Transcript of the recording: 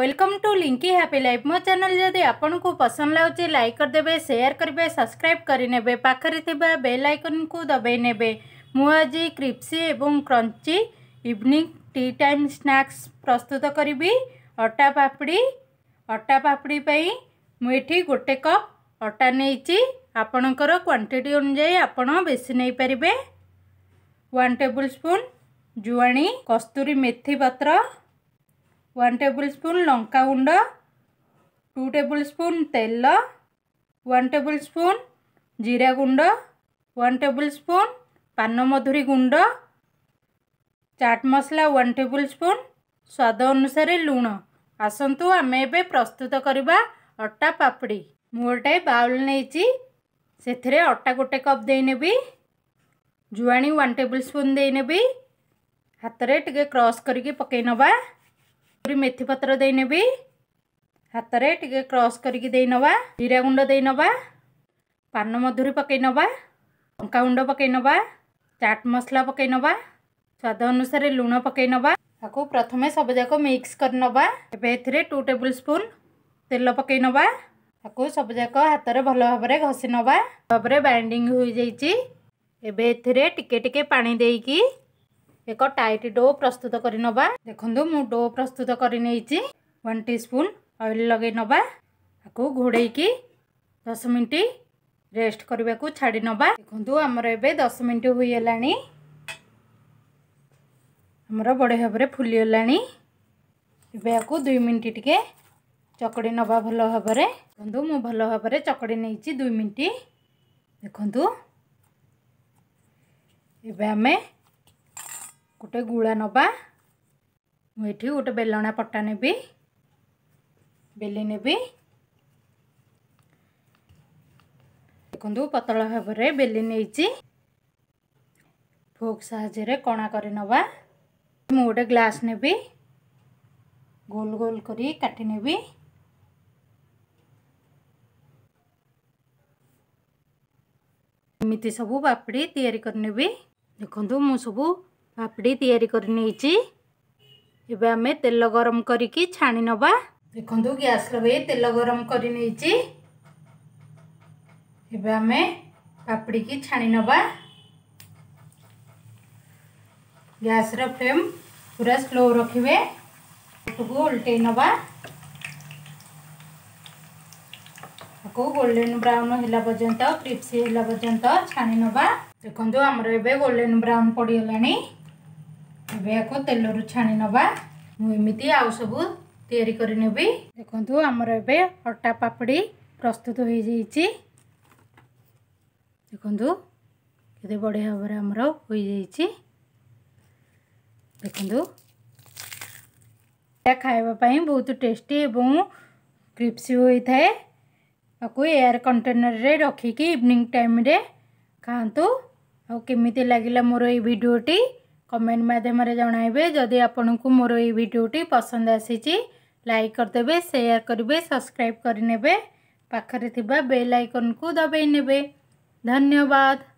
welcome to Linky happy life ମୋ channel ଯଦି ଆପଣଙ୍କୁ ପସନ୍ଦ ଲାଗୁଛି ଲାଇକ୍ କରିଦେବେ ସେୟାର କରିବେ ସବସ୍କ୍ରାଇବ୍ କରିନେବେ ପାଖରେ ଥିବା ବେଲ୍ ଆଇକନ୍କୁ ଦବାଇ ନେବେ ମୁଁ ଆଜି କ୍ରିପ୍ସି ଏବଂ crunchy evening tea time snacks ପ୍ରସ୍ତୁତ କରିବି ଅଟା ପାପଡ଼ି ଅଟା ପାପଡ଼ି ପାଇଁ ମୁଁ ଏଠି ଗୋଟେ କପ୍ ଅଟା ନେଇଛି ଆପଣଙ୍କର କ୍ୱାଣ୍ଟିଟି ଅନୁଯାୟୀ ଆପଣ ବେଶୀ ନେଇପାରିବେ ୱାନ୍ ଟେବୁଲ୍ ସ୍ପୁନ୍ ଜୁଆଣି କସ୍ତୁରୀ ମେଥି ପତ୍ର ୱାନ୍ ଟେବୁଲ୍ ସ୍ପୁନ୍ ଲଙ୍କା ଗୁଣ୍ଡ ଟୁ ଟେବୁଲ୍ ସ୍ପୁନ୍ ତେଲ ୱାନ୍ ଟେବୁଲ୍ ସ୍ପୁନ୍ ଜିରା ଗୁଣ୍ଡ ୱାନ୍ ଟେବୁଲ୍ ସ୍ପୁନ୍ ପାନ ମଧୁରୀ ଗୁଣ୍ଡ ଚାଟ୍ ମସଲା ୱାନ୍ ଟେବୁଲ୍ ସ୍ପୁନ୍ ସ୍ୱାଦ ଅନୁସାରେ ଲୁଣ ଆସନ୍ତୁ ଆମେ ଏବେ ପ୍ରସ୍ତୁତ କରିବା ଅଟା ପାପଡ଼ି ମୁଁ ଗୋଟାଏ ବାଉଲ୍ ନେଇଛି ସେଥିରେ ଅଟା ଗୋଟେ କପ୍ ଦେଇନେବି ଜୁଆଣି ୱାନ୍ ଟେବୁଲ୍ ସ୍ପୁନ୍ ଦେଇନେବି ହାତରେ ଟିକେ କ୍ରସ୍ କରିକି ପକେଇ ନେବା पूरी मेथी पतर दे ने हाथ में टे क्रस करवा जीरा गुंड दे नवा पान मधुरी पकई नवा लंका गुंड पकई नवा चाट मसला पकई नवा स्वाद अनुसार लुण पकई नवा आपको प्रथम सब जाक मिक्स कर नवा टू टेबुल स्पून तेल पकई नवा आपको सब जाक हाथ में भल भाव घसी नवा भाव बैंडिंग हो जाए टिके टिके पानी देकी ଏକ ଟାଇଟ୍ ଡୋ ପ୍ରସ୍ତୁତ କରି ନେବା ଦେଖନ୍ତୁ ମୁଁ ଡୋ ପ୍ରସ୍ତୁତ କରି ନେଇଛି ୱାନ୍ ଟି ସ୍ପୁନ୍ ଅଏଲ୍ ଲଗାଇ ନେବା ତାକୁ ଘୋଡ଼େଇକି ଦଶ ମିନିଟ୍ ରେଷ୍ଟ କରିବାକୁ ଛାଡ଼ି ନେବା ଦେଖନ୍ତୁ ଆମର ଏବେ ଦଶ ମିନିଟ୍ ହୋଇଗଲାଣି ଆମର ବଢ଼ିଆ ଭାବରେ ଫୁଲିଗଲାଣି ଏବେ ଆକୁ ଦୁଇ ମିନିଟ୍ ଟିକେ ଚକଡ଼ି ନେବା ଭଲ ଭାବରେ ଦେଖନ୍ତୁ ମୁଁ ଭଲ ଭାବରେ ଚକଡ଼ି ନେଇଛି ଦୁଇ ମିନିଟ୍ ଦେଖନ୍ତୁ ଏବେ ଆମେ ଗୋଟେ ଗୁଳା ନେବା ମୁଁ ଏଠି ଗୋଟେ ବେଲଣା ପଟା ନେବି ବେଲି ନେବି ଦେଖନ୍ତୁ ପତଳା ଭାବରେ ବେଲି ନେଇଛି ଫୋକ୍ ସାହାଯ୍ୟରେ କଣା କରି ନେବା ମୁଁ ଗୋଟେ ଗ୍ଲାସ୍ ନେବି ଗୋଲ ଗୋଲ କରି କାଟି ନେବି ଏମିତି ସବୁ ପାପଡ଼ି ତିଆରି କରିନେବି ଦେଖନ୍ତୁ ମୁଁ ସବୁ ଭାପଡ଼ି ତିଆରି କରିନେଇଛି ଏବେ ଆମେ ତେଲ ଗରମ କରିକି ଛାଣି ନେବା ଦେଖନ୍ତୁ ଗ୍ୟାସ୍ ଲଗାଇ ତେଲ ଗରମ କରିନେଇଛି ଏବେ ଆମେ ପାପଡ଼ିକି ଛାଣି ନେବା ଗ୍ୟାସ୍ର ଫ୍ଲେମ୍ ପୁରା ସ୍ଲୋ ରଖିବେ ପଟକୁ ଓଲଟେଇ ନେବା ତାକୁ ଗୋଲ୍ଡେନ୍ ବ୍ରାଉନ୍ ହେଲା ପର୍ଯ୍ୟନ୍ତ କ୍ରିପ୍ସି ହେଲା ପର୍ଯ୍ୟନ୍ତ ଛାଣି ନେବା ଦେଖନ୍ତୁ ଆମର ଏବେ ଗୋଲ୍ଡେନ୍ ବ୍ରାଉନ୍ ପଡ଼ିଗଲାଣି ଏବେ ଏହାକୁ ତେଲରୁ ଛାଣି ନେବା ମୁଁ ଏମିତି ଆଉ ସବୁ ତିଆରି କରିନେବି ଦେଖନ୍ତୁ ଆମର ଏବେ ଅଟା ପାପଡ଼ି ପ୍ରସ୍ତୁତ ହୋଇଯାଇଛି ଦେଖନ୍ତୁ କେତେ ବଢ଼ିଆ ଭାବରେ ଆମର ହୋଇଯାଇଛି ଦେଖନ୍ତୁ ଏହା ଖାଇବା ପାଇଁ ବହୁତ ଟେଷ୍ଟି ଏବଂ କ୍ରିପ୍ସି ହୋଇଥାଏ ତାକୁ ଏୟାର କଣ୍ଟେନରରେ ରଖିକି ଇଭିନିଂ ଟାଇମ୍ରେ ଖାଆନ୍ତୁ ଆଉ କେମିତି ଲାଗିଲା ମୋର ଏଇ ଭିଡ଼ିଓଟି कमेंट मध्यम जन जदि आपन को मोर योटी पसंद आसी लाइक करदे सेयार करेंगे सब्सक्राइब करे पाखे बेल आइकन को दबाई ने धन्यवाद